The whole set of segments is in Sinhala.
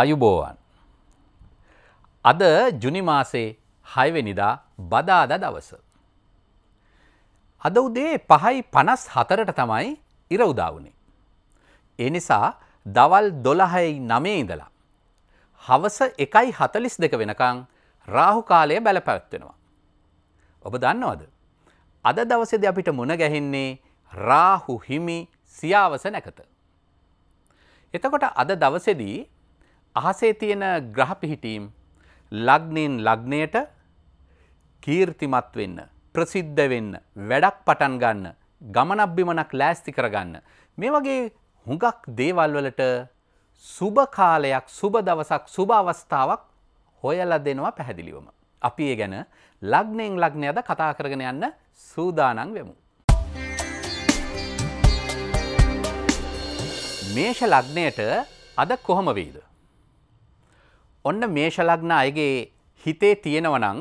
ආයුබෝවන්. අද ජුනිමාසේ හයවෙනිදා බදාද දවස. අද උදේ පහයි පනස් හතරට තමයි ඉරවුදාවුණේ. එනිසා දවල් දොළහයි නමේ ඉඳලා. හවස එකයි හතලිස් දෙක වෙනකං රාහු කාලය බැලපැත්වෙනවා. ඔබ දන්නවද. අද දවසෙද අපිට මුණ ගැහෙන්නේ රාහු හිමි සියාවස නැකත. එතකොට අද දවසෙදී අහසේ තියෙන ග්‍රහ පිහිටීම් ලග්නෙන් ලග්නයට කීර්තිමත් වෙන්න ප්‍රසිද්ධ වෙන්න වැඩක් පටන් ගන්න ගමනක් බිමනක් ලෑස්ති කරගන්න මේ වගේ හුඟක් දේවල් වලට සුබ කාලයක් සුබ දවසක් සුබ අවස්ථාවක් හොයලා දෙනවා පැහැදිලිවම අපි ඒ ගැන ලග්නෙන් ලග්නය අද කතා කරගෙන යන්න සූදානම් වෙමු මේෂ ලග්නයට අද කොහොම වෙයිද ඔන්න මේෂලග්න අයගේ හිතේ තියෙනවනං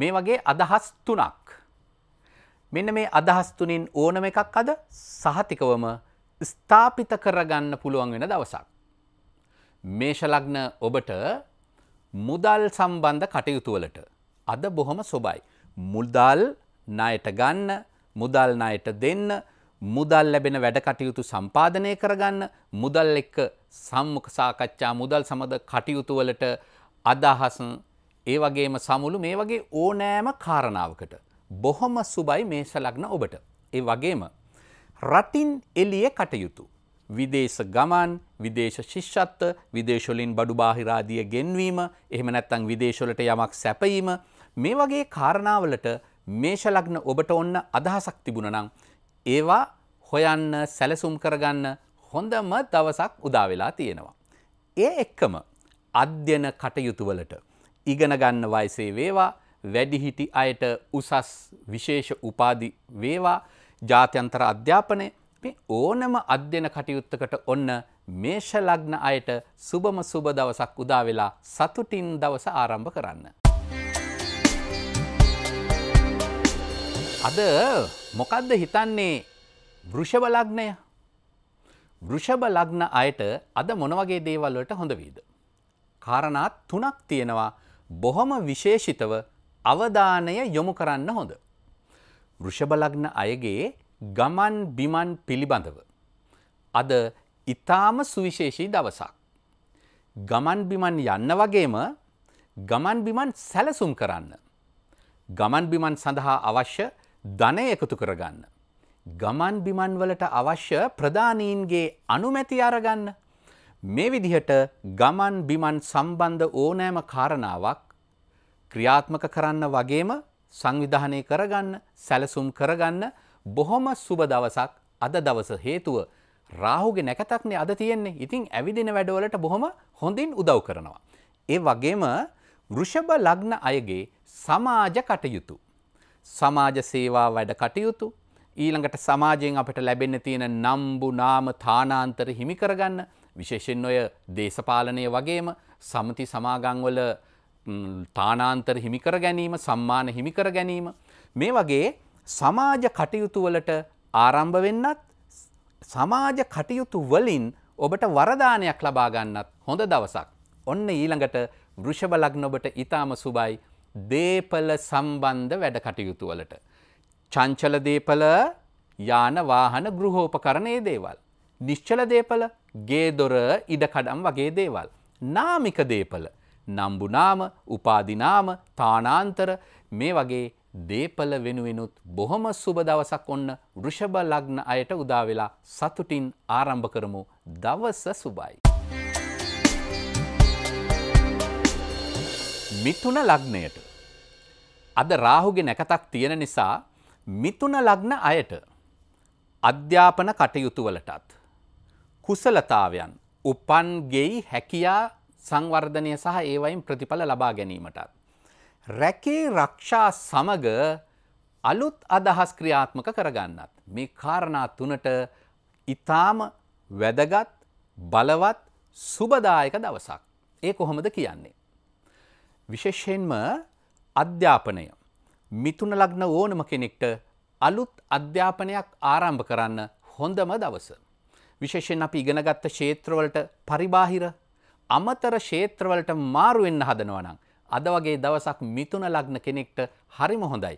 මේ වගේ අදහස් තුනක්. මෙන්න මේ අදහස් තුනින් ඕනම එකක් අද සහතිකවම ස්ථාපිත කරගන්න පුළුවන් වෙන දවසක්. මේෂලග්න ඔබට මුදල් සම්බන්ධ කටයුතුවලට අද බොහොම සොබයි. මුල්දාල් ණයට ගන්න, මුදල් ණයට දෙන්න, මුදල් ලැබෙන වැඩ කටයුතු සම්පාදනය කරගන්න, මුදල් එක්ක සම්මුඛ සාකච්ඡා මුදල් සමද කටයුතු වලට අදහස් ඒ වගේම සමුළු මේ වගේ ඕනෑම කාරණාවකට බොහොම සුබයි මේෂ ලග්න ඔබට ඒ වගේම රටින් එළිය කටයුතු විදේශ ගමන් විදේශ ශිෂ්‍යත්ව විදේශවලින් බඩු බාහිරාදිය ගෙන්වීම එහෙම නැත්නම් විදේශවලට යමක් සැපයීම මේ වගේ කාරණාවලට මේෂ ලග්න ඔබට ඔන්න අදහසක් තිබුණනම් ඒවා හොයන්න සැලසුම් කරගන්න හොඳම දවසක් උදා වෙලා තියෙනවා. ඒ එක්කම අධ්‍යන කටයුතුවලට ඉගෙන ගන්න වයසේ වේවා වැඩිහිටි අයට උසස් විශේෂ උපාදි වේවා ජාත්‍යන්තර අධ්‍යාපනය මේ ඕනම අධ්‍යන කටයුත්තකට ඔන්න මේෂලග්න අයට සුබම සුබ දවසක් උදා වෙලා සතුටින් දවස ආරම්භ කරන්න. අද මොකදද හිතන්නේ වෘෂභලග්නය වෘෂභ ලග්න අයට අද මොනවගේ දේවල් වලට හොඳ වේද? කාරණා තුනක් තියෙනවා බොහොම විශේෂිතව අවධානය යොමු කරන්න හොඳ. වෘෂභ ලග්න අයගේ ගමන් බිමන් පිළිබඳව අද ඊටාම සුවිශේෂී දවසක්. ගමන් බිමන් යන්න වගේම ගමන් බිමන් සැලසුම් කරන්න. ගමන් බිමන් සඳහා අවශ්‍ය ධනය එකතු කරගන්න. ගමන් බිමන් වලට අවශ්‍ය ප්‍රධානීන්ගේ අනුමැති අරගන්න. මේ විදිහට ගමන් බිමන් සම්බන්ධ ඕනෑම කාරණාවක් ක්‍රියාත්මක කරන්න වගේම සංවිධානය කරගන්න සැලසුම් කරගන්න බොහොම සුබ දවසක් අද දවස හේතුව රාහුගේ නැකතක්නේ අද තියෙන්නේ ඉතින් ඇවිදින වැඩවලට බොහොම හොඳින් උදව් කරනවා. ඒ වගේම වෘෂභ ලග්න අයගේ සමාජ කටයුතු. සමාජ සේවා වැඩ කටයුතු ඊළඟට සමාජයෙන් අපට ලැබෙන්න තියෙන නම්බු නාම තානාන්තර හිමි කරගන්න විශේෂෙන් ඔය දේශපාලනය වගේම සමති සමාගංවල තානාන්තර හිමිකර ගැනීම සම්මාන හිමිකර ගැනීම මේ වගේ සමාජ කටයුතුවලට ආරම්භ වෙන්නත් සමාජ කටයුතු වලින් ඔබට වරදානයක් ලබා ගන්නත් හොඳ දවසක් ඔන්න ඊළඟට වෘෂභ ලග්න ඔබට ඊටාම සුබයි දීපල සම්බන්ධ වැඩ කටයුතු වලට චංචල දේපල යාන වාහන ගෘහෝපකරණයේ දේවල්. නිශ්චල දේපල ගේදොර ඉඩකඩම් වගේ දේවල්. නාමික දේපල නම්බුනාම උපාදිනාම තානාන්තර මේ වගේ දේපල වෙනුවෙනුත් බොහොම සුබ දවසක් ඔන්න වෘෂභ ලග්න අයට උදාවෙලා සතුටින් ආරම්භ කරමු දවස සුබයි. මිතුන ලග්නයට අද රාහුගේ නැකතක් තියෙන නිසා මිතුන ලග්න අයට අධ්‍යාපන කටයුතුවලටත් කුසලතාවයන් උපන් ගෙයි හැකියා සංවර්ධනය සහ ඒවයින් ප්‍රතිඵල ලබා ගැනීමටත්. රැකේ රක්ෂා සමග අලුත් අදහස් ක්‍රියාත්මක කරගන්නත්. මේ කාරණා තුනට ඉතාම වැදගත් බලවත් සුබදායක දවසක්. ඒ කොහොමද කියන්නේ. විශේෂයෙන්ම අධ්‍යාපනය මිතුන ලග්න ඕනම කෙනෙක්ට අලුත් අධ්‍යාපනයක් ආරම්භ කරන්න හොඳම දවස. විශේෂෙන් අපි ඉගෙනගත්ත ශේත්‍රවලට පරිබාහිර අමතර ශේත්‍රවලට මාරුවෙන්න හදනවනම්. අද වගේ දවසක් මිතුන ලග්න කෙනෙක්ට හරිම හොඳයි.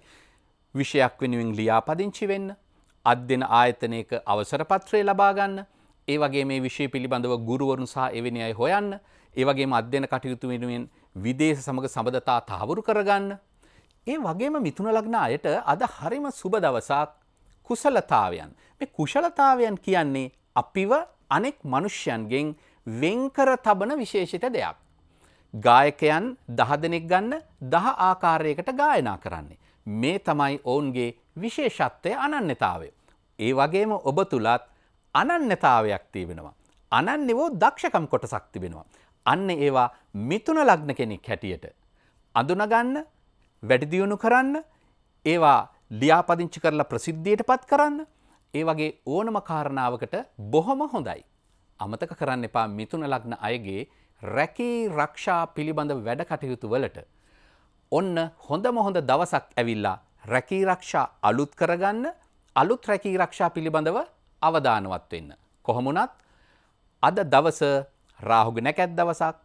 විෂයක් වෙනුවෙන් ලියාපදිංචි වෙන්න, අත් දෙන ආයතනයක අවසරපත්‍රය ලබාගන්න, ඒ වගේ මේ විෂය පිළිබඳව ගුරුවරුන් සහ එවැනි අය හොයන්න, ඒ වගේම අධ්‍යයන කටයුතු වෙනුවෙන් විදේශ සමග සබඳතා තහවුරු කරගන්න ඒ වගේම මිතුන ලග්න අයට අද හරිම සුබ දවසක් කුසලතාවයන්. මේ කුශලතාවයන් කියන්නේ අපිව අනෙක් මනුෂ්‍යයන්ගෙන් වෙන්කර තබන විශේෂිත දෙයක්. ගායකයන් දහ දෙනෙක් ගන්න දහ ආකාරයකට ගායනා කරන්නේ. මේ තමයි ඔවුන්ගේ විශේෂත්වය අනන්‍යතාවය. ඒ වගේම ඔබ තුළත් අනන්‍යතාවයක් තිබෙනවා. අනන්‍යවෝ දක්ෂකම් කොටසක් තිබෙනවා. අන්න ඒවා මිතුන ලග්න කෙනෙක් හැටියට. අඳුනගන්න වැඩිදියුණු කරන්න ඒවා ලියාපදිංචි කරලා ප්‍රසිද්ධියට පත් කරන්න ඒ වගේ ඕනම කාරණාවකට බොහොම හොඳයි. අමතක කරන්න එපා මිතුන ලග්න අයගේ රැකී රක්ෂා පිළිබඳ වැඩ කටයුතු වලට. ඔන්න හොඳ මොහොඳ දවසක් ඇවිල්ලා රැකී රක්ෂා අලුත් කරගන්න අලුත් රැකී රක්ෂා පිළිබඳව අවධානවත් වෙන්න. කොහොමුණත් අද දවස රාහුග නැකැත් දවසක්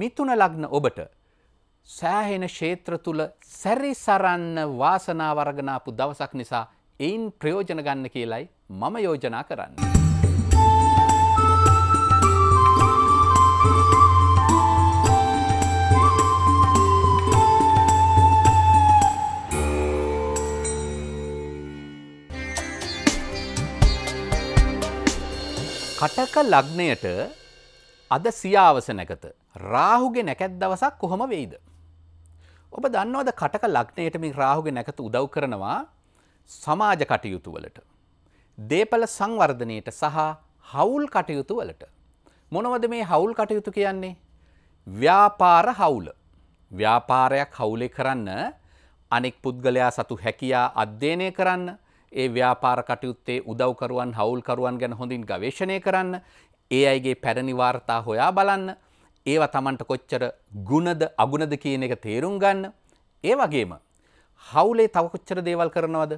මිතුන ලග්න ඔබට සෑහෙන ක්ෂේත්‍ර තුළ සැරිසරන්න වාසනාවරගනාපු දවසක් නිසා එයින් ප්‍රයෝජන ගන්න කියලයි මම යෝජනා කරන්න. කටක ලග්නයට අද සියාවස නැකත රාහුගේ නැකැත් දවසක් කොහොම වෙයිද. ඔබ දන්නවද කටක ලක්නයට මේ රාහුගේ නැකත උදව් කරනවා සමාජ කටයුතු වලට. දේපල සංවර්ධනයට සහ හවුල් කටයුතු වලට. මොනවද මේ හවුල් කටයුතු කියන්නේ. ව්‍යාපාර හවුල. ව්‍යාපාරයක් හවුලේ කරන්න අනෙක් පුද්ගලයා සතු හැකියා අධ්‍යයනය කරන්න ඒ ව්‍යාපාර කටයුත්තේ උදව්කරුවන් හවුල්කරුවන් ගැන හොඳින් ගවේශණය කරන්න ඒ අයිගේ පැරණි වාර්තා හොයා බලන්න ඒවා තමන්ට කොච්චර ගුණද අගුණද කියන එක තේරුම් ගන්න. ඒ වගේම හවුලේ තවකොච්චර දේවල් කරනවද.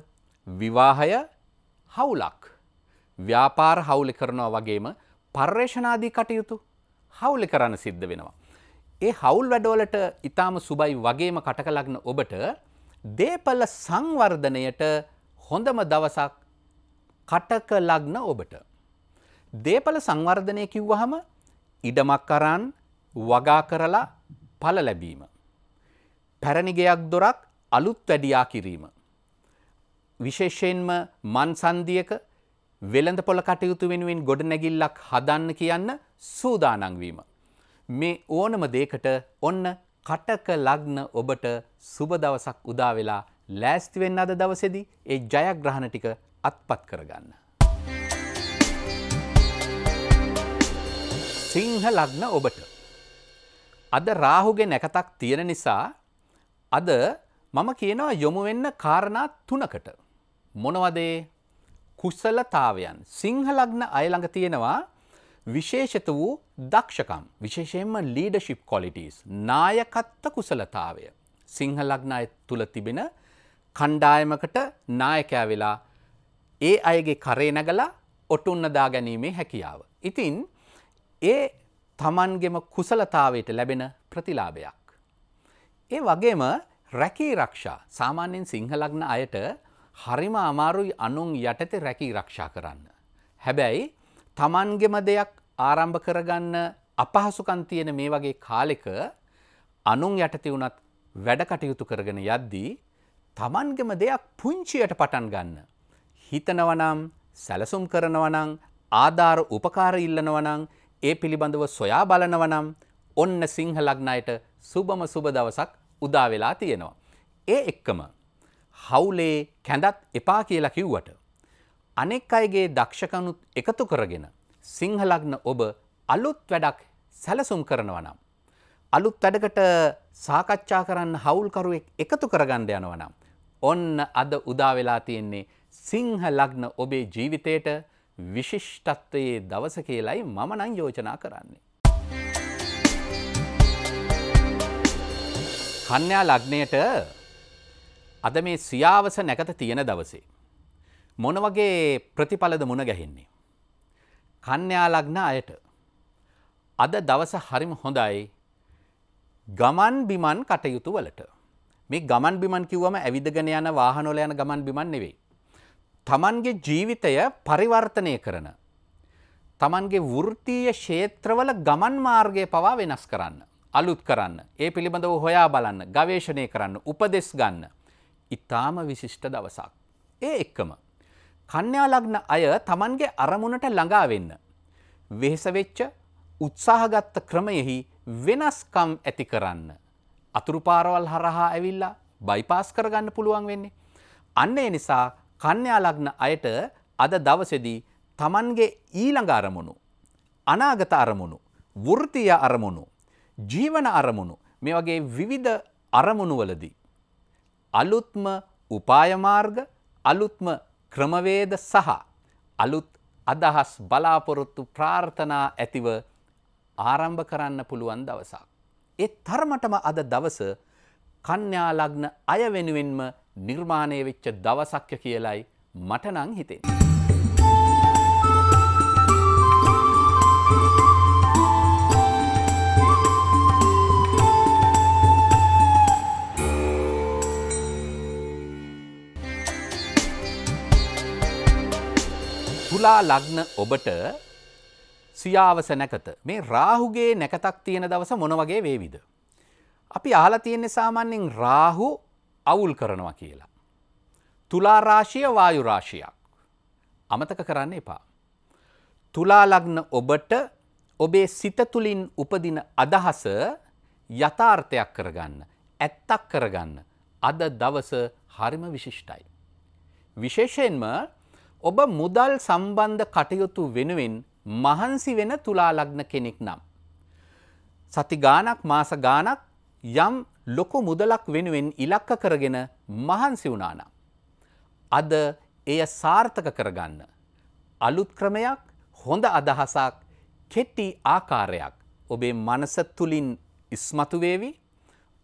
විවාහය හවුලක්. ව්‍යාපාර හවුලි කරනවා වගේම පර්යේෂනාදී කටයුතු හවුලි කරන්න සිද්ධ වෙනවා. ඒ හවුල් වැඩෝලට ඉතාම සුබයි වගේම කටකලක්න ඔබට දේපල සංවර්ධනයට හොඳම දවසක් කටකලග්න ඔබට. දේපල සංවර්ධනය කිව්වහම ඉඩමක් කරන් වගා කරලා පල ලැබීම. පැරණිගයක් දොරක් අලුත් වැඩියා කිරීම. විශේෂයෙන්ම මන්සන්දියක වෙළඳ පොළ කටයුතු වෙනුවෙන් ගොඩනැගිල්ලක් හදන්න කියන්න සූදානංවීම. මේ ඕනම දේකට ඔන්න කටක ලග්න ඔබට සුබ දවසක් උදාවෙලා ලෑස්තිවෙන්න අද දවසෙදි ඒ ජයග්‍රහණ ටික අත්පත් කරගන්න. සිංහ ලග්න ඔබට අද රාහුගේ නැකතක් තියෙන නිසා අද මම කියනවා යොමු වෙන්න කාරණා තුනකට. මොනවදේ කුසලතාවයන් සිංහලග්න අයළඟ තියෙනවා විශේෂත වූ දක්ෂකම් විශේෂයෙන්ම ලීඩශිප් කොලිටස් නායකත්ත කුසලතාවය. සිංහලග්න අය තුළ තිබෙන කණ්ඩායමකට නායකෑ වෙලා ඒ අයගේ කරේ නැගලා ඔටුන්නදා ගැනීමේ හැකියාව. ඉතින් ඒ තමන්ගෙම කුසලතාවයට ලැබෙන ප්‍රතිලාභයක්. ඒ වගේම රැකී රක්ෂා සාමාන්‍යයෙන් සිංහලග්න අයට හරිම අමාරුයි අනුන් යටතේ රැකී රක්ෂා කරන්න. හැබැයි තමන්ගෙම දෙයක් ආරම්භ කරගන්න අපහසුකන් තියෙන මේ වගේ කාලෙක අනුන් යටති වුණත් වැඩ කටයුතු කරගෙන යද්දී තමන්ගෙම දෙයක් පුංචියට පටන් ගන්න. හිතනවනම් සැලසුම් කරනවනං ආධාර උපකාර ඉල්ලනවනං ඒ පිළිබඳව සොයා බලනවනම් ඔන්න සිංහලග්නයට සුබම සුබ දවසක් උදා වෙලා තියෙනවා. ඒ එක්කම හවුලේ කැඳත් එපා කියලා කිව්වට. අනෙක් අයගේ දක්ෂකනුත් එකතු කරගෙන සිංහලග්න ඔබ අලුත් වැඩක් සැලසුම් කරනවනම්. අලුත් වැඩකට සාකච්ඡා කරන්න හවුල්කරුවෙක් එකතු කරගන්න යනවනම්. ඔන්න අද උදාවෙලා තියෙන්නේ සිංහලග්න ඔබේ ජීවිතයට විශිෂ්ටත්වයේ දවස කියලයි මම නං යෝජනා කරන්නේ. කන්‍යා ලග්නයට අද මේ සියාවස නැකත තියෙන දවසේ. මොන වගේ ප්‍රතිඵලද මුණ ගැහෙන්නේ. කන්‍යා ලග්න අයට අද දවස හරිම හොඳයි ගමන් බිමන් කටයුතු වලට. මේ ගමන් බිමන් කිව්වම ඇවිදගෙන යන වාහනොල යන ගමන් බිමන් නෙවෙයි. තමන්ගේ ජීවිතය පරිවර්තනය කරන. තමන්ගේ වෘත්තීය ක්ෂේත්‍රවල ගමන් මාර්ගය පවා වෙනස් කරන්න. අලුත් කරන්න. ඒ පිළිබඳව හොයා බලන්න ගවේශණය කරන්න උපදෙස් ගන්න. ඉතාම විශිෂ්ට දවසක්. ඒ එක්කම. කන්‍යාලග්න අය තමන්ගේ අරමුණට ළඟා වෙන්න. වෙහෙසවෙච්ච උත්සාහගත්ත ක්‍රමයෙහි වෙනස්කම් ඇති කරන්න. අතුරුපාරවල් හරහා ඇවිල්ලා බයිපාස් කරගන්න පුළුවන් වෙන්නේ. අන්න ඒ නිසා කන්‍යා ලග්න අයට අද දවසේදී Tamanගේ ඊළඟ අරමුණු අනාගත අරමුණු වෘත්තීය අරමුණු ජීවන අරමුණු මේ වගේ විවිධ අරමුණු වලදී අලුත්ම උපාය මාර්ග අලුත්ම ක්‍රමවේද සහ අලුත් අදහස් බලාපොරොත්තු ප්‍රාර්ථනා ඇතිව ආරම්භ කරන්න පුළුවන් දවසක්. ඒ තරමටම අද දවස කන්‍යා ලග්න අය වෙනුවෙන්ම නිර්මාණය වෙච්ච දවසක්ය කියලයි මට නම් හිතෙන්නේ. තුලා ලග්න ඔබට සියාවස නැකත මේ රාහුගේ නැකතක් තියෙන දවස මොන වගේ වේවිද. අපි ආලා තියෙන්නේ සාමාන්‍යයෙන් රාහු අවුල් කරනවා කියලා. තුලා රාශිය වායු රාශියක්. අමතක කරන්න එපා. තුලා ලග්න ඔබට ඔබේ සිත තුලින් උපදින අදහස යථාර්ථයක් කරගන්න, ඇත්තක් කරගන්න. අද දවස හරිම විශිෂ්ටයි. විශේෂයෙන්ම ඔබ මුදල් සම්බන්ධ කටයුතු වෙනුවෙන් මහන්සි වෙන තුලා ලග්න කෙනෙක් නම්. සති ගානක් මාස ගානක් යම් ලොකු මුදලක් වෙනුවෙන් ඉලක්ක කරගෙන මහන්සි වුණානම්. අද එය සාර්ථක කරගන්න. අලුත් ක්‍රමයක් හොඳ අදහසක් කෙට්ටි ආකාරයක් ඔබේ මනස තුළින් ඉස්මතුවේවි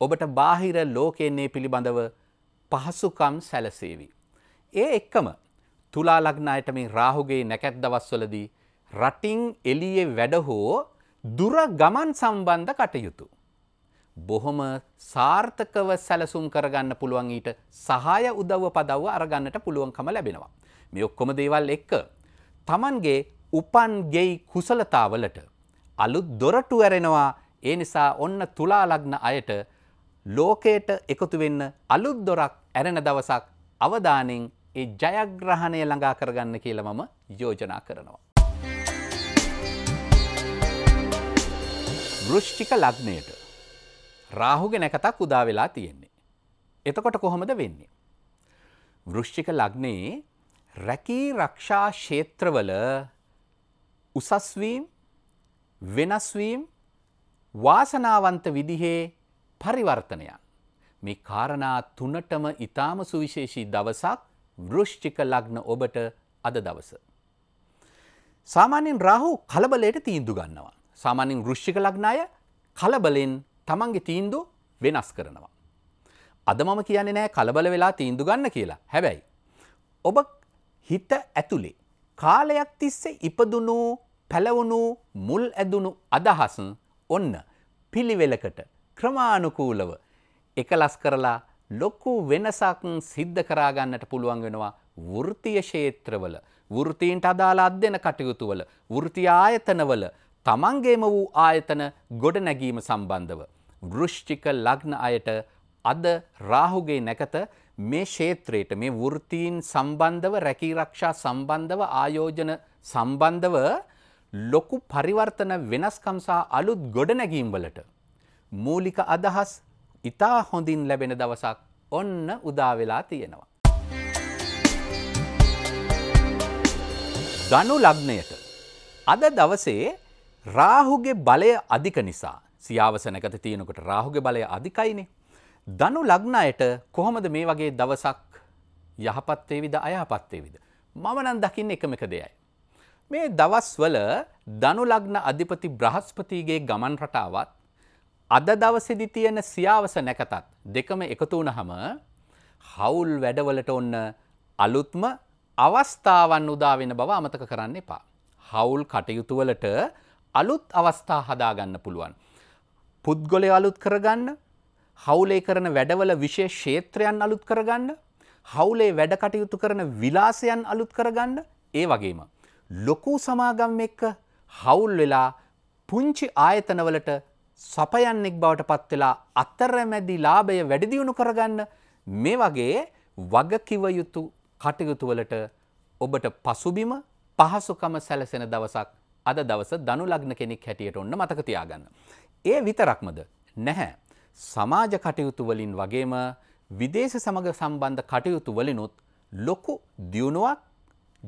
ඔබට බාහිර ලෝකයන්නේ පිළිබඳව පහසුකම් සැලසේවි. ඒ එක්කම තුලා ලග්නායට මේ රාහුගේ නැකැත් දවස්වලදී රටින් එලියේ වැඩ හෝ දුර ගමන් සම්බන්ධ කටයුතු. බොහොම සාර්ථකව සැලසුම් කරගන්න පුළුවන් ඊට සහාය උදව්ව පදව්ව අරගන්නට පුළුවන්කම ලැබෙනවා. මේ ඔක්කොම දේවල් එක්ක තමන්ගේ උපන් ගෙයි කුසලතාවලට අලුත් දොරටු ඇරෙනවා ඒ නිසා ඔන්න තුලා ලග්න අයට ලෝකයට එකතු වෙන්න අලුත් දොරක් ඇරෙන දවසක් අවදානෙන් ඒ ජයග්‍රහණය ළඟා කරගන්න කියලා මම යෝජනා කරනවා. වෘෂ්ටික ලග්නයට රාහුග නැකතක් උදා වෙලා තියෙන්නේ. එතකොට කොහොමද වෙන්නේ. වෘෂ්චික ලග්නයේ රැකී රක්ෂා ක්ෂේත්‍රවල උසස්වීම් වෙනස්වීම් වාසනාවන්ත විදිහේ පරිවර්තනයක්. මේ කාරණා තුනටම ඉතාම සුවිශේෂී දවසක් වෘෂ්චික ලග්න ඔබට අද දවස. සාමාන්‍යෙන් රාහු කලබලයට තීන්දු ගන්නවා. සාමාන්‍යෙන් වෘෂ්චික ලග්නාය කලබලෙන් තමන්ගේ තීන්දු වෙනස් කරනවා. අද මම කියන්නේ නෑ කලබල වෙලා තීන්දු ගන්න කියලා හැබැයි. ඔබ හිත ඇතුළේ. කාලයක් තිස්සේ ඉපදුණු පැලවුණු මුල් ඇදුණු අදහස ඔන්න පිළිවෙලකට ක්‍රමානුකූලව එකලස් කරලා ලොකු වෙනසක් සිද්ධ කරාගන්නට පුළුවන් වෙනවා වෘතිය ශේත්‍රවල වෘතීන්ට අදාළ අධ්‍යන කටයුතුවල වෘති ආයතනවල තමන්ගේම වූ ආයතන ගොඩනැගීම සම්බන්ධව. වෘෂ්චික ලග්න අයට අද රාහුගේ නැකත මේ ශේත්‍රයට මේ වෘතීන් සම්බන්ධව රැකීරක්ෂා සම්බන්ධව ආයෝජන සම්බන්ධව ලොකු පරිවර්තන වෙනස්කම්සා අලුත් ගොඩනැගීම් වලට. මූලික අදහස් ඉතා හොඳින් ලැබෙන දවසක් ඔන්න උදාවෙලා තියෙනවා. ගනු ලග්නයට. අද දවසේ රාහුගේ බලය අධික නිසා සියාවසනකත තියෙනකොට රාහුගේ බලය අධිකයිනේ. දනු ලග්නයට කොහොමද මේ වගේ දවසක් යහපත්තේ විද අයහපත්තේ විද. මමනන් දකින්න එකම එක දෙයයි. මේ දවස්වල දනු ලග්න අධිපති බ්‍රහස්පතිගේ ගමන් රටාවත් අද දවසෙදි තියෙන සියාවස නැකතත් දෙකම එකතු වුණහම හවුල් වැඩවලට ඔන්න අලුත්ම අවස්ථාවන් උදාවෙන බව අමතක කරන්න එපා. හවුල් කටයුතුවලට අලුත් අවස්ථා හදාගන්න පුළුවන්. පුද්ගොලය අලුත් කරගන්න හවුලේ කරන වැඩවල විශේෂ ක්ෂේත්‍රයන් අලුත් කරගන්න හවුලේ වැඩ කටයුතු කරන විලාසයන් අලුත් කරගන්න ඒ වගේම. ලොකු සමාගම් එක්ක හවුල් වෙලා පුංචි ආයතනවලට සපයන්නෙක් බවට පත් වෙලා අතරමැදි ලාභය වැඩිදියුණු කරගන්න මේ වගේ වගකිව යුතු කටයුතුවලට ඔබට පසුබිම පහසුකම සැලසෙන දවසක් අද දවස දනු ලග්න කෙනෙක් හැටියට ඔන්න මතක තියාගන්න. ඒ විතරක්මද නැහැ. සමාජ කටයුතු වලින් වගේම විදේශ සමග සම්බන්ධ කටයුතු වලිනුත් ලොකු දියුණුවක්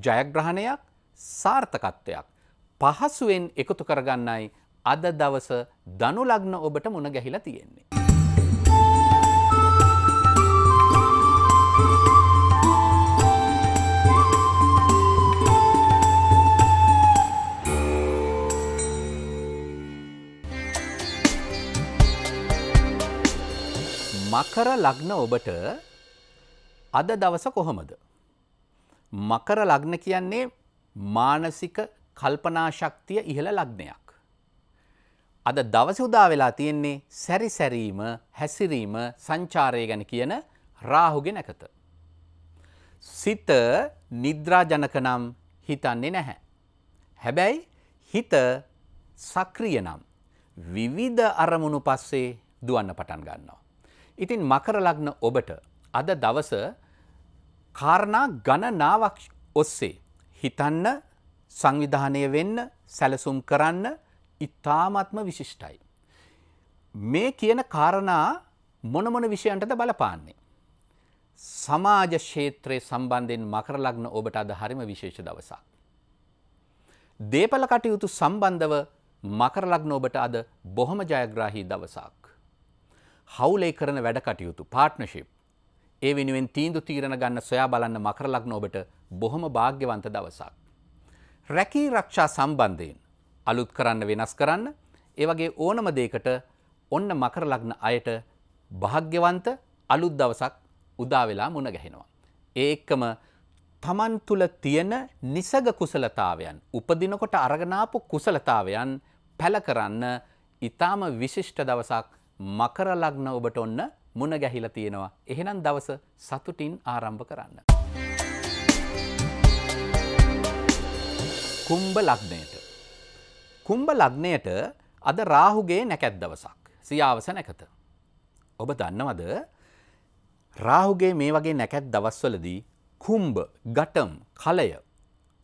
ජයග්‍රහණයක් සාර්ථකත්වයක් පහසුවෙන් එකතු කරගන්නයි අද දවස දනු ලග්න ඔබට මුණ ගැහිලා තියෙන්නේ. මකර ලග්න ඔබට අද දවස කොහොමද. මකර ලග්න කියන්නේ මානසික කල්පනාශක්තිය ඉහළ ලග්නයක්. අද දවස උදා වෙලා තියෙන්නේ සැරි සැරීම හැසිරීම සංචාරය ගැන කියන රාහුගෙන ඇකත. සිත නිද්‍රාජනක නම් හිතන්නේ නැහැ. හැබැයි හිත සක්‍රිය නම් විවිධ අරමුණු පස්සේ දුවන්න පටන් ගන්නවා. ඉතින් මකර ලග්න ඔබට අද දවස කාරණා ගණනාවක් ඔස්සේ හිතන්න සංවිධානය වෙන්න සැලසුම් කරන්න ඉතාමත්ම විශිෂ්ටයි. මේ කියන කාරණා මොනමොන විෂයන්ටද බලපාන්නේ. සමාජ ක්ෂේත්‍රය සම්බන්ධයෙන් මකර ලග්න ඔබට අද හරිම විශේෂ දවසක්. දේපල කටයුතු සම්බන්ධව මකර ලග්න ඔබට අද බොහොම ජයග්‍රාහී දවසක්. හවුලේ කරන වැඩ කටයුතු පාර්ට්නශිප් ඒ වෙනුවෙන් තීන්දු තීරණ ගන්න සොයා බලන්න මකර ලග්න ඔබට බොහොම භාග්‍යවන්ත දවසක්. රැකී රක්ෂා සම්බන්ධයෙන් අලුත් කරන්න වෙනස් කරන්න ඒ වගේ ඕනම දෙයකට ඔන්න මකර ලග්න අයට භාග්‍යවන්ත අලුත් දවසක් උදා වෙලා මුණ ගැහෙනවා. ඒ එක්කම තමන් තුල තියෙන නිසග කුසලතාවයන් උපදිනකොට අරගෙනාපු කුසලතාවයන් පැල කරන්න ඊටාම විශිෂ්ට දවසක් මකර ලග්න ඔබට ඔන්න මුණ ගැහිලා තියෙනවා. එහෙනම් දවස සතුටින් ආරම්භ කරන්න. කුම්භ ලග්නයට. කුම්භ ලග්නයට අද රාහුගේ නැකැත් දවසක්. සියාවස නැකත. ඔබ දන්නවද රාහුගේ මේ වගේ නැකැත් දවස්වලදී කුම්භ, ගටම්, කලය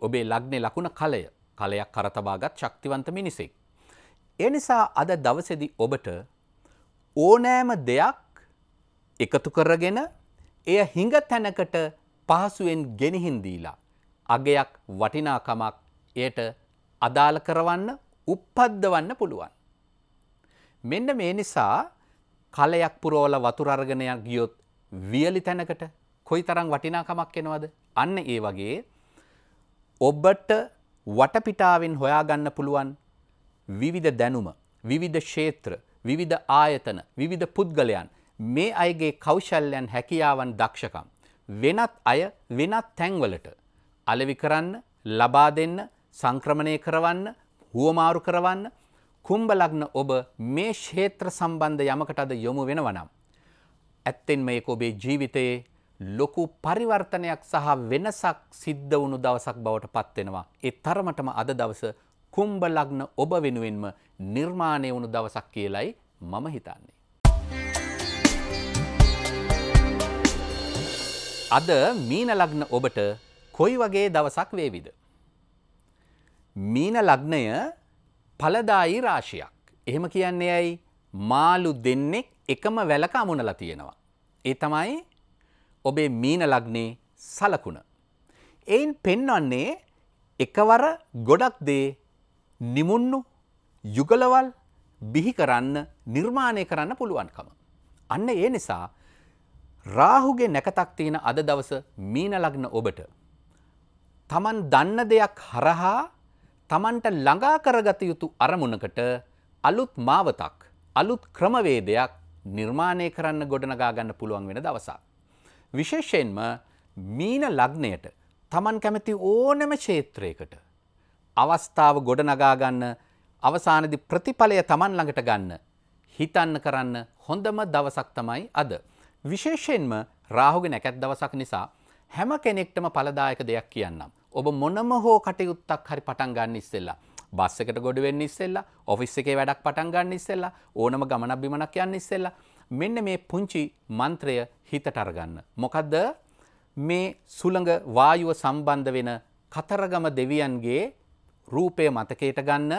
ඔබේ ලග්නේ ලකුණ කලය කලයක් කරතබාගත් ශක්තිවන්ත මිනිසෙක්. එනිසා අද දවසෙදි ඔබට ඕනෑම දෙයක් එකතු කරගෙන එය හිඟ තැනකට පහසුවෙන් ගෙනහින්දීලා. අගයක් වටිනාකමක් එයට අදාළ කරවන්න උප්පද්දවන්න පුළුවන්. මෙන්න මේ නිසා කලයක් පුරෝල වතුරර්ගණයක් ගියොත් වියලි තැනකට කොයි තරං වටිනාකමක් එනවද අන්න ඒ වගේ ඔබට වටපිටාවෙන් හොයාගන්න පුළුවන් විවිධ දැනුම විවිධ ශේත්‍ර විවිධ ආයතන විවිධ පුද්ගලයන් මේ අයගේ කෞශල්‍යයන් හැකියාවන් දක්ෂකම්. වෙනත් අය වෙනත් තැන්වලට අලවි කරන්න ලබා දෙන්න සංක්‍රමණය කරවන්න හුවමාරු කරවන්න කුම්ඹලග්න ඔබ මේ ශේත්‍ර සම්බන්ධ යමකට අද යොමු වෙනවනම්. ඇත්තෙන් මේක ඔබේ ජීවිතයේ ලොකු පරිවර්තනයක් සහ වෙනසක් සිද්ධ වුණු දවසක් බවට පත්වෙනවා. ඒ තරමටම අද දවස කුම්භ ලග්න ඔබ වෙනුවෙන්ම නිර්මාණය වුණු දවසක් කියලයි මම හිතන්නේ. අද මීන ලග්න ඔබට කොයි වගේ දවසක් වේවිද? මීන ලග්නය ඵලදායි රාශියක්. එහෙම කියන්නේ ඇයි? මාළු දෙන්නෙක් එකම වැලක අමුණලා තියෙනවා. ඒ තමයි ඔබේ මීන ලග්නේ සලකුණ. එයින් පෙන්වන්නේ එකවර ගොඩක් දේ නිමුන්නු යුගලවල් බිහි කරන්න නිර්මාණය කරන්න පුළුවන්කම. අන්න ඒ නිසා රාහුගේ නැකතක් තියෙන අද දවස මීන ලග්න ඔබට. තමන් දන්න දෙයක් හරහා තමන්ට ළඟා කරගත යුතු අරමුණකට අලුත් මාවතක් අලුත් ක්‍රමවේදයක් නිර්මාණය කරන්න ගොඩනගා ගන්න පුළුවන් වෙන දවසක්. විශේෂයෙන්ම මීන ලග්නයට තමන් කැමති ඕනම ක්ෂේත්‍රයකට අවස්ථාව ගොඩනගා ගන්න අවසානයේදී ප්‍රතිඵලය Taman ළඟට ගන්න හිතන්න කරන්න හොඳම දවසක් තමයි අද. විශේෂයෙන්ම රාහුගේ නැකත් දවසක් නිසා හැම කෙනෙක්ටම පළදායක දෙයක් කියන්නම්. ඔබ මොනම හෝ කටයුත්තක් හරි පටන් ගන්න ඉස්සෙල්ලා. බස් එකට ගොඩ වෙන්න ඉස්සෙල්ලා, ඔෆිස් එකේ වැඩක් පටන් ගන්න ඉස්සෙල්ලා, ඕනම ගමනක් බිමනක් යන්න ඉස්සෙල්ලා මෙන්න මේ පුංචි මන්ත්‍රය හිතට අරගන්න. මොකද්ද? මේ සුළඟ වායුව සම්බන්ධ වෙන කතරගම දෙවියන්ගේ රූපය මතකයට ගන්න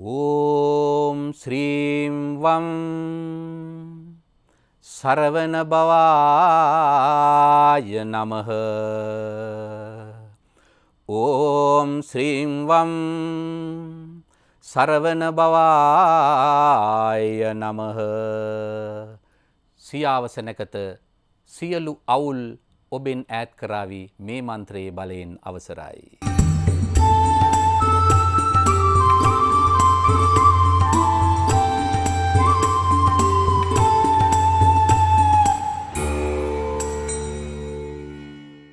ඕම් ශ්‍රීම්වම් සරවන බවාය නමහ ඕම් ශ්‍රීම්වම් සරවන බවාය නමහ සියාවසනකත සියලු අවුල් ඔබෙන් ඈත් කරාවි මේ මන්ත්‍රයේ බලයෙන් අවසරයි.